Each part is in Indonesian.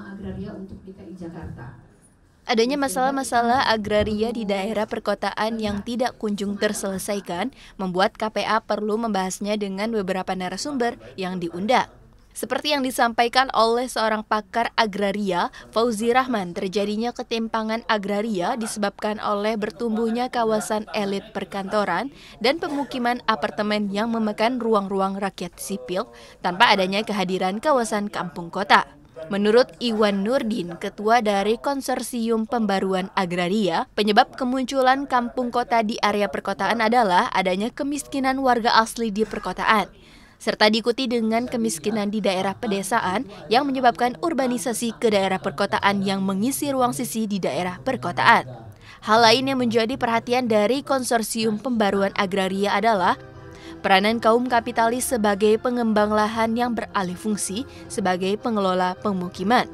agraria untuk DKI Jakarta. Adanya masalah-masalah agraria di daerah perkotaan yang tidak kunjung terselesaikan membuat KPA perlu membahasnya dengan beberapa narasumber yang diundang. Seperti yang disampaikan oleh seorang pakar agraria, Fauzi Rahman, terjadinya ketimpangan agraria disebabkan oleh bertumbuhnya kawasan elit perkantoran dan pemukiman apartemen yang memakan ruang-ruang rakyat sipil tanpa adanya kehadiran kawasan kampung kota. Menurut Iwan Nurdin, ketua dari Konsorsium Pembaruan Agraria, penyebab kemunculan kampung kota di area perkotaan adalah adanya kemiskinan warga asli di perkotaan serta diikuti dengan kemiskinan di daerah pedesaan yang menyebabkan urbanisasi ke daerah perkotaan yang mengisi ruang sisi di daerah perkotaan. Hal lain yang menjadi perhatian dari Konsorsium Pembaruan Agraria adalah Peranan kaum kapitalis sebagai pengembang lahan yang beralih fungsi sebagai pengelola pemukiman.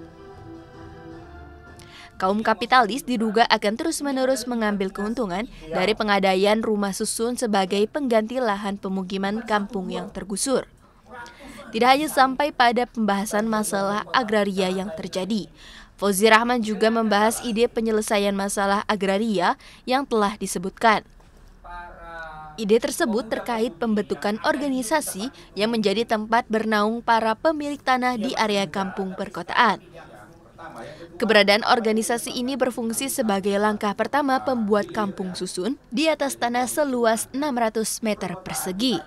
Kaum kapitalis diduga akan terus-menerus mengambil keuntungan dari pengadaian rumah susun sebagai pengganti lahan pemukiman kampung yang tergusur. Tidak hanya sampai pada pembahasan masalah agraria yang terjadi, Fauzi Rahman juga membahas ide penyelesaian masalah agraria yang telah disebutkan. Ide tersebut terkait pembentukan organisasi yang menjadi tempat bernaung para pemilik tanah di area kampung perkotaan. Keberadaan organisasi ini berfungsi sebagai langkah pertama pembuat kampung susun di atas tanah seluas 600 meter persegi.